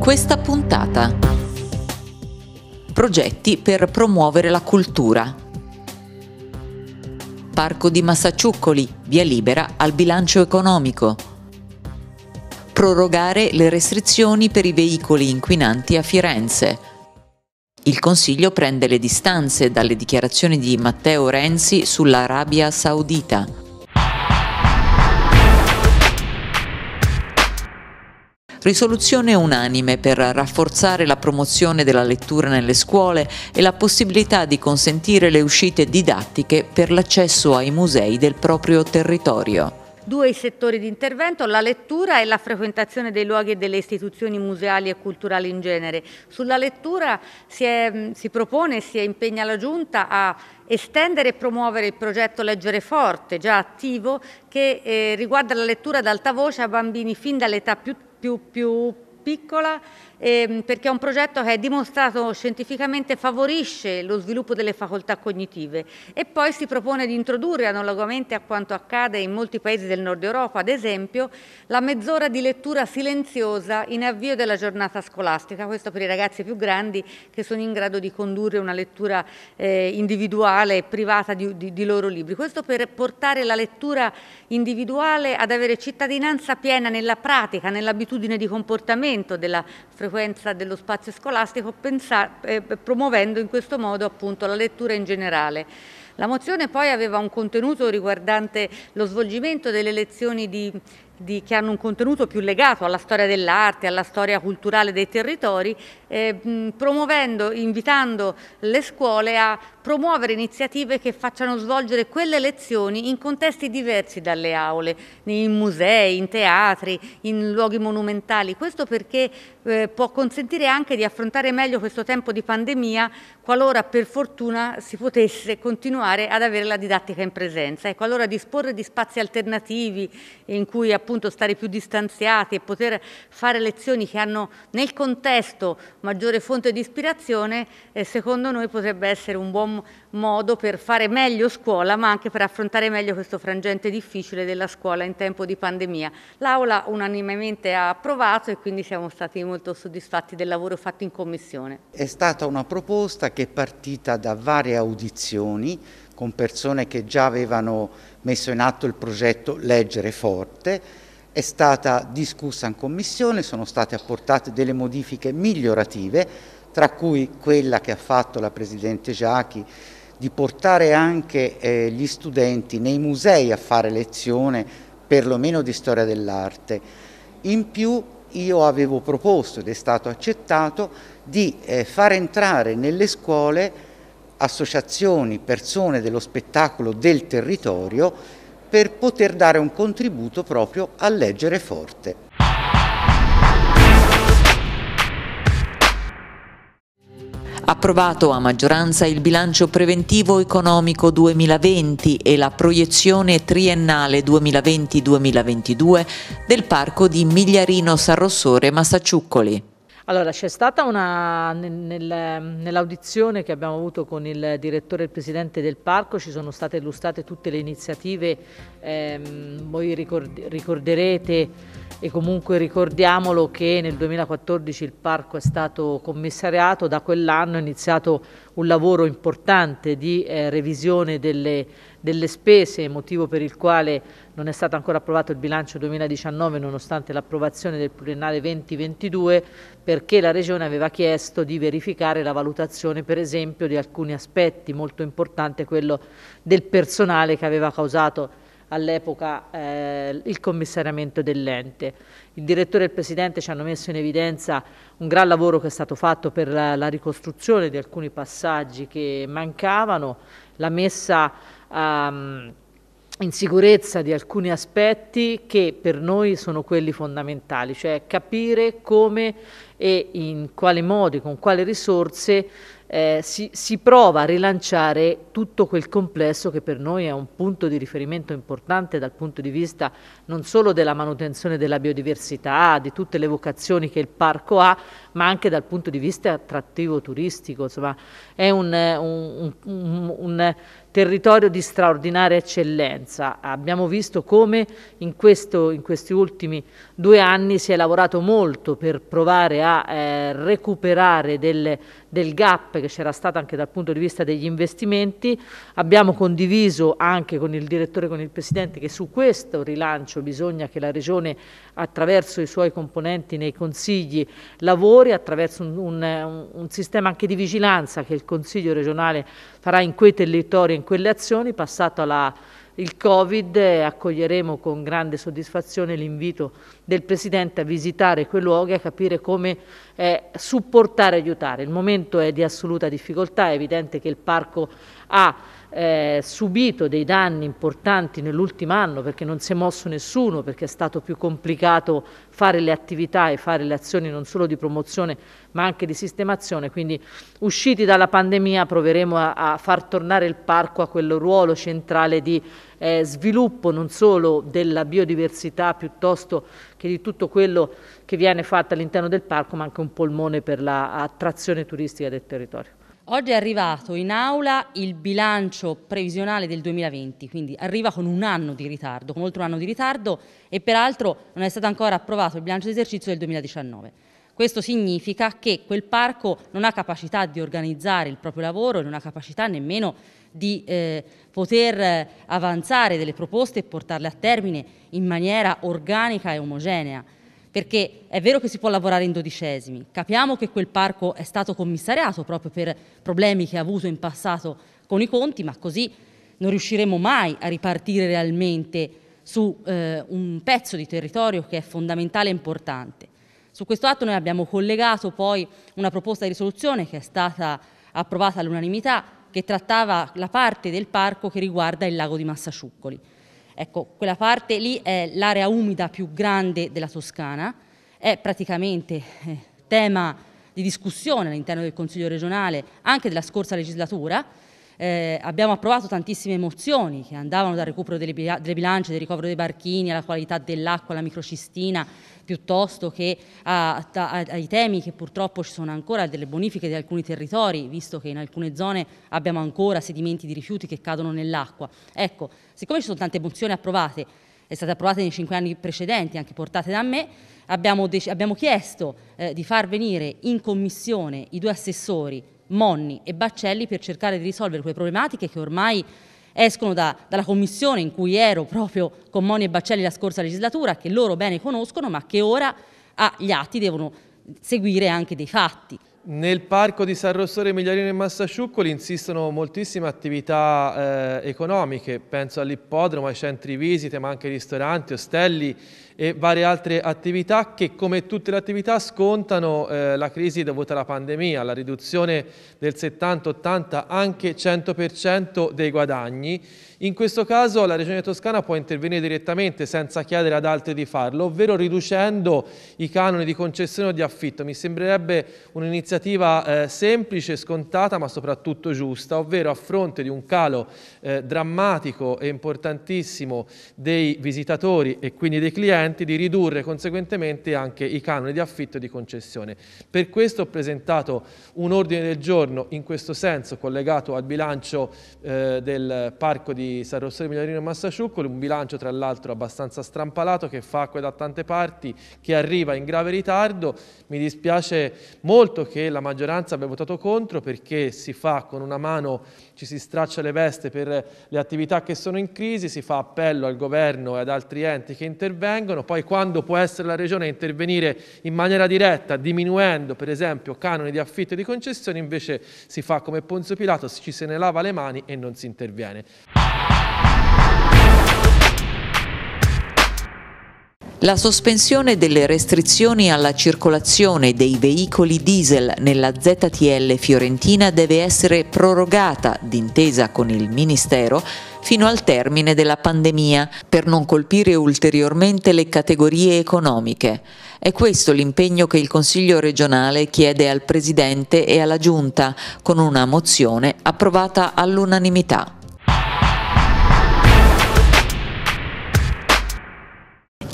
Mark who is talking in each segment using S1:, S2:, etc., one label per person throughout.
S1: questa puntata. Progetti per promuovere la cultura. Parco di Massaciuccoli, via libera al bilancio economico. Prorogare le restrizioni per i veicoli inquinanti a Firenze. Il Consiglio prende le distanze dalle dichiarazioni di Matteo Renzi sull'Arabia Saudita. risoluzione unanime per rafforzare la promozione della lettura nelle scuole e la possibilità di consentire le uscite didattiche per l'accesso ai musei del proprio territorio
S2: due i settori di intervento, la lettura e la frequentazione dei luoghi e delle istituzioni museali e culturali in genere. Sulla lettura si, è, mm, si propone e si impegna la Giunta a estendere e promuovere il progetto Leggere Forte, già attivo, che eh, riguarda la lettura ad alta voce a bambini fin dall'età più piu, piu, piccola ehm, perché è un progetto che è dimostrato scientificamente favorisce lo sviluppo delle facoltà cognitive e poi si propone di introdurre analogamente a quanto accade in molti paesi del nord Europa, ad esempio la mezz'ora di lettura silenziosa in avvio della giornata scolastica, questo per i ragazzi più grandi che sono in grado di condurre una lettura eh, individuale e privata di, di, di loro libri. Questo per portare la lettura individuale ad avere cittadinanza piena nella pratica, nell'abitudine di comportamento aumento della frequenza dello spazio scolastico eh, promuovendo in questo modo appunto la lettura in generale. La mozione poi aveva un contenuto riguardante lo svolgimento delle lezioni di di, che hanno un contenuto più legato alla storia dell'arte, alla storia culturale dei territori, eh, promuovendo, invitando le scuole a promuovere iniziative che facciano svolgere quelle lezioni in contesti diversi dalle aule, in musei, in teatri, in luoghi monumentali. Questo perché eh, può consentire anche di affrontare meglio questo tempo di pandemia qualora per fortuna si potesse continuare ad avere la didattica in presenza. Ecco, allora disporre di spazi alternativi in cui appunto appunto stare più distanziati e poter fare lezioni che hanno nel contesto maggiore fonte di ispirazione, eh, secondo noi potrebbe essere un buon modo per fare meglio scuola, ma anche per affrontare meglio questo frangente difficile della scuola in tempo di pandemia. L'Aula unanimemente ha approvato e quindi siamo stati molto soddisfatti del lavoro fatto in Commissione. È stata una proposta che è partita da varie audizioni con persone che già avevano messo in atto il progetto Leggere Forte, è stata discussa in commissione, sono state apportate delle modifiche migliorative, tra cui quella che ha fatto la Presidente Giachi di portare anche eh, gli studenti nei musei a fare lezione perlomeno di storia dell'arte. In più io avevo proposto ed è stato accettato di eh, far entrare nelle scuole associazioni, persone dello spettacolo del territorio per poter dare un contributo proprio a leggere forte.
S1: Approvato a maggioranza il bilancio preventivo economico 2020 e la proiezione triennale 2020-2022 del parco di Migliarino Sarrossore Massaciuccoli.
S3: Allora, c'è stata una, nel, nell'audizione che abbiamo avuto con il direttore e il presidente del parco, ci sono state illustrate tutte le iniziative, ehm, voi ricorderete e comunque ricordiamolo che nel 2014 il parco è stato commissariato, da quell'anno è iniziato un lavoro importante di eh, revisione delle, delle spese, motivo per il quale non è stato ancora approvato il bilancio 2019 nonostante l'approvazione del pluriennale 2022 perché la Regione aveva chiesto di verificare la valutazione per esempio di alcuni aspetti, molto importante quello del personale che aveva causato all'epoca eh, il commissariamento dell'ente. Il direttore e il presidente ci hanno messo in evidenza un gran lavoro che è stato fatto per la, la ricostruzione di alcuni passaggi che mancavano, la messa ehm, in sicurezza di alcuni aspetti che per noi sono quelli fondamentali, cioè capire come e in quale modi, con quale risorse eh, si, si, prova a rilanciare tutto quel complesso che per noi è un punto di riferimento importante dal punto di vista non solo della manutenzione della biodiversità, di tutte le vocazioni che il parco ha, ma anche dal punto di vista attrattivo turistico. Insomma, è un, eh, un, un, un territorio di straordinaria eccellenza. Abbiamo visto come in, questo, in questi ultimi due anni si è lavorato molto per provare a eh, recuperare del, del gap che c'era stato anche dal punto di vista degli investimenti. Abbiamo condiviso anche con il direttore e con il Presidente che su questo rilancio bisogna che la Regione attraverso i suoi componenti nei consigli lavori, attraverso un, un, un sistema anche di vigilanza che il Consiglio regionale farà in quei territori in quelle azioni, passato la, il Covid, eh, accoglieremo con grande soddisfazione l'invito del Presidente a visitare quei luoghi e a capire come eh, supportare e aiutare. Il momento è di assoluta difficoltà, è evidente che il parco ha eh, subito dei danni importanti nell'ultimo anno perché non si è mosso nessuno, perché è stato più complicato fare le attività e fare le azioni non solo di promozione ma anche di sistemazione, quindi usciti dalla pandemia proveremo a, a far tornare il parco a quel ruolo centrale di eh, sviluppo non solo della biodiversità piuttosto che di tutto quello che viene fatto all'interno del parco ma anche un polmone per l'attrazione la turistica del territorio.
S4: Oggi è arrivato in aula il bilancio previsionale del 2020, quindi arriva con un anno di ritardo, con oltre un anno di ritardo e peraltro non è stato ancora approvato il bilancio d'esercizio del 2019. Questo significa che quel parco non ha capacità di organizzare il proprio lavoro, non ha capacità nemmeno di eh, poter eh, avanzare delle proposte e portarle a termine in maniera organica e omogenea perché è vero che si può lavorare in dodicesimi, capiamo che quel parco è stato commissariato proprio per problemi che ha avuto in passato con i conti, ma così non riusciremo mai a ripartire realmente su eh, un pezzo di territorio che è fondamentale e importante. Su questo atto noi abbiamo collegato poi una proposta di risoluzione che è stata approvata all'unanimità che trattava la parte del parco che riguarda il lago di Massasciuccoli. Ecco, quella parte lì è l'area umida più grande della Toscana, è praticamente eh, tema di discussione all'interno del Consiglio regionale anche della scorsa legislatura eh, abbiamo approvato tantissime mozioni che andavano dal recupero delle, delle bilance, del ricovero dei barchini, alla qualità dell'acqua, alla microcistina, piuttosto che a, a, ai temi che purtroppo ci sono ancora delle bonifiche di alcuni territori, visto che in alcune zone abbiamo ancora sedimenti di rifiuti che cadono nell'acqua. Ecco, siccome ci sono tante mozioni approvate, è stata approvata nei cinque anni precedenti, anche portate da me, abbiamo, abbiamo chiesto eh, di far venire in commissione i due assessori Monni e Baccelli per cercare di risolvere quelle problematiche che ormai escono da, dalla commissione in cui ero proprio con Monni e Baccelli la scorsa legislatura, che loro bene conoscono, ma che ora agli atti devono seguire anche
S5: dei fatti. Nel parco di San Rossore, Migliarino e Massasciuccoli insistono moltissime attività eh, economiche, penso all'ippodromo, ai centri visite, ma anche ai ristoranti, ostelli e varie altre attività che come tutte le attività scontano eh, la crisi dovuta alla pandemia, la riduzione del 70, 80, anche 100% dei guadagni. In questo caso la Regione Toscana può intervenire direttamente senza chiedere ad altri di farlo, ovvero riducendo i canoni di concessione o di affitto. Mi sembrerebbe un'iniziativa eh, semplice, scontata, ma soprattutto giusta, ovvero a fronte di un calo eh, drammatico e importantissimo dei visitatori e quindi dei clienti, consente di ridurre conseguentemente anche i canoni di affitto e di concessione. Per questo ho presentato un ordine del giorno in questo senso collegato al bilancio eh, del parco di San Rossore Migliorino Massaciuccoli, un bilancio tra l'altro abbastanza strampalato che fa acqua da tante parti, che arriva in grave ritardo. Mi dispiace molto che la maggioranza abbia votato contro perché si fa con una mano ci si straccia le veste per le attività che sono in crisi, si fa appello al governo e ad altri enti che intervengono, poi quando può essere la regione a intervenire in maniera diretta, diminuendo per esempio canoni di affitto e di concessioni, invece si fa come Ponzio Pilato, ci se ne lava le mani e non si interviene.
S1: La sospensione delle restrizioni alla circolazione dei veicoli diesel nella ZTL fiorentina deve essere prorogata, d'intesa con il Ministero, fino al termine della pandemia, per non colpire ulteriormente le categorie economiche. È questo l'impegno che il Consiglio regionale chiede al Presidente e alla Giunta, con una mozione approvata all'unanimità.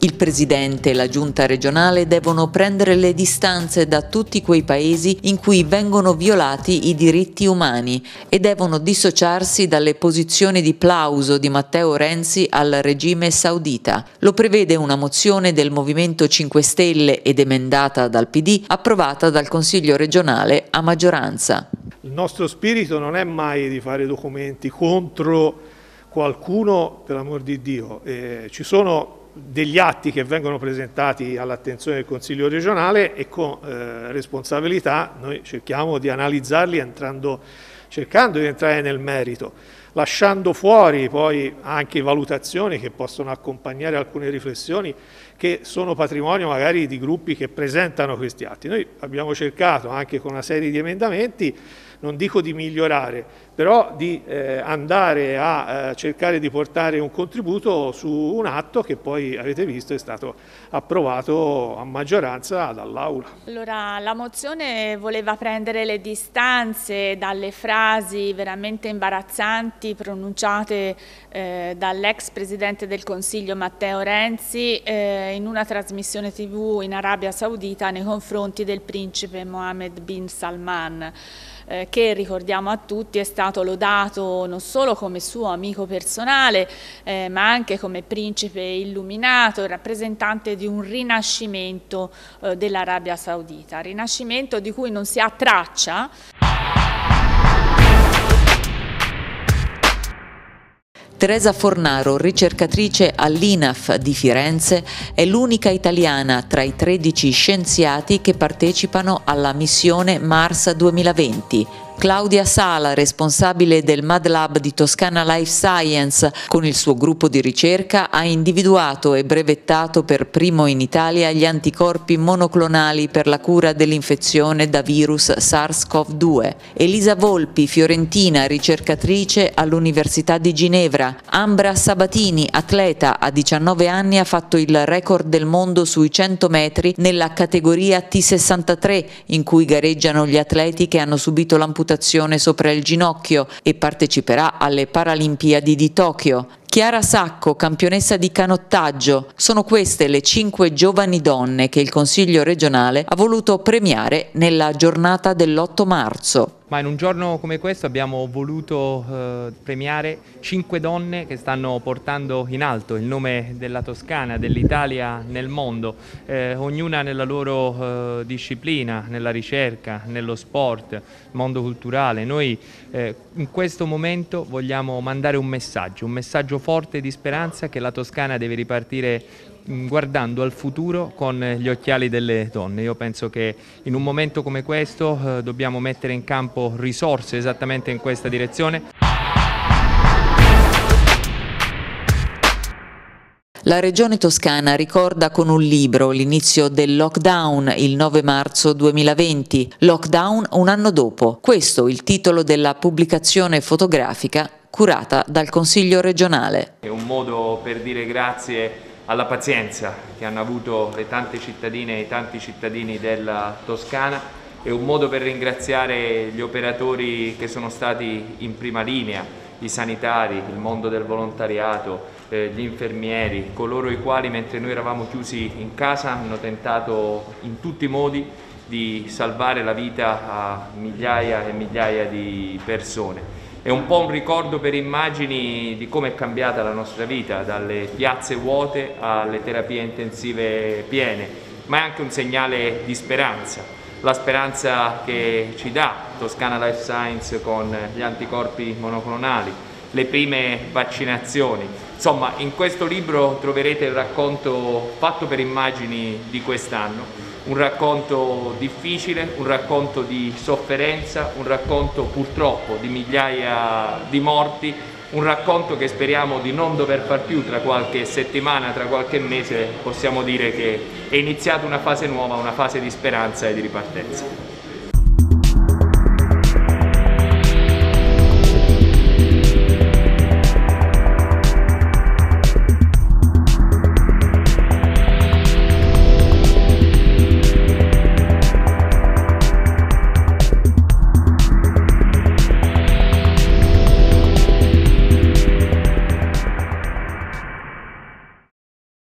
S1: Il Presidente e la Giunta regionale devono prendere le distanze da tutti quei paesi in cui vengono violati i diritti umani e devono dissociarsi dalle posizioni di plauso di Matteo Renzi al regime saudita. Lo prevede una mozione del Movimento 5 Stelle ed emendata dal PD, approvata dal Consiglio regionale a maggioranza.
S5: Il nostro spirito non è mai di fare documenti contro qualcuno, per l'amor di Dio. Eh, ci sono degli atti che vengono presentati all'attenzione del Consiglio regionale e con eh, responsabilità noi cerchiamo di analizzarli entrando, cercando di entrare nel merito, lasciando fuori poi anche valutazioni che possono accompagnare alcune riflessioni che sono patrimonio magari di gruppi che presentano questi atti. Noi abbiamo cercato anche con una serie di emendamenti non dico di migliorare, però di eh, andare a eh, cercare di portare un contributo su un atto che poi avete visto è stato approvato a maggioranza dall'Aula.
S2: Allora, la mozione voleva prendere le distanze dalle frasi veramente imbarazzanti pronunciate eh, dall'ex Presidente del Consiglio Matteo Renzi eh, in una trasmissione tv in Arabia Saudita nei confronti del principe Mohammed bin Salman eh, che ricordiamo a tutti è stato lodato non solo come suo amico personale, eh, ma anche come principe illuminato, rappresentante di un rinascimento eh, dell'Arabia Saudita, rinascimento di cui non si ha traccia.
S1: Teresa Fornaro, ricercatrice all'INAF di Firenze, è l'unica italiana tra i 13 scienziati che partecipano alla missione Mars 2020 Claudia Sala, responsabile del Mad Lab di Toscana Life Science, con il suo gruppo di ricerca ha individuato e brevettato per primo in Italia gli anticorpi monoclonali per la cura dell'infezione da virus SARS-CoV-2. Elisa Volpi, fiorentina, ricercatrice all'Università di Ginevra. Ambra Sabatini, atleta, a 19 anni ha fatto il record del mondo sui 100 metri nella categoria T63, in cui gareggiano gli atleti che hanno subito l'amputazione amputazione sopra il ginocchio e parteciperà alle Paralimpiadi di Tokyo. Chiara Sacco, campionessa di canottaggio. Sono queste le cinque giovani donne che il Consiglio regionale ha voluto premiare nella giornata dell'8 marzo.
S6: Ma in un giorno come questo abbiamo voluto eh, premiare cinque donne che stanno portando in alto il nome della Toscana, dell'Italia nel mondo, eh, ognuna nella loro eh, disciplina, nella ricerca, nello sport, mondo culturale. Noi eh, in questo momento vogliamo mandare un messaggio, un messaggio forte di speranza che la Toscana deve ripartire mm, guardando al futuro con gli occhiali delle donne. Io penso che in un momento come questo eh, dobbiamo mettere in campo risorse esattamente in questa direzione.
S1: La Regione Toscana ricorda con un libro l'inizio del lockdown il 9 marzo 2020, lockdown un anno dopo. Questo il titolo della pubblicazione fotografica curata dal Consiglio regionale.
S6: È un modo per dire grazie alla pazienza che hanno avuto le tante cittadine e i tanti cittadini della Toscana, è un modo per ringraziare gli operatori che sono stati in prima linea, i sanitari, il mondo del volontariato, eh, gli infermieri, coloro i quali mentre noi eravamo chiusi in casa hanno tentato in tutti i modi di salvare la vita a migliaia e migliaia di persone. È un po' un ricordo per immagini di come è cambiata la nostra vita, dalle piazze vuote alle terapie intensive piene, ma è anche un segnale di speranza la speranza che ci dà Toscana Life Science con gli anticorpi monoclonali, le prime vaccinazioni. Insomma, in questo libro troverete il racconto fatto per immagini di quest'anno, un racconto difficile, un racconto di sofferenza, un racconto purtroppo di migliaia di morti, un racconto che speriamo di non dover far più tra qualche settimana, tra qualche mese, possiamo dire che è iniziata una fase nuova, una fase di speranza e di ripartenza.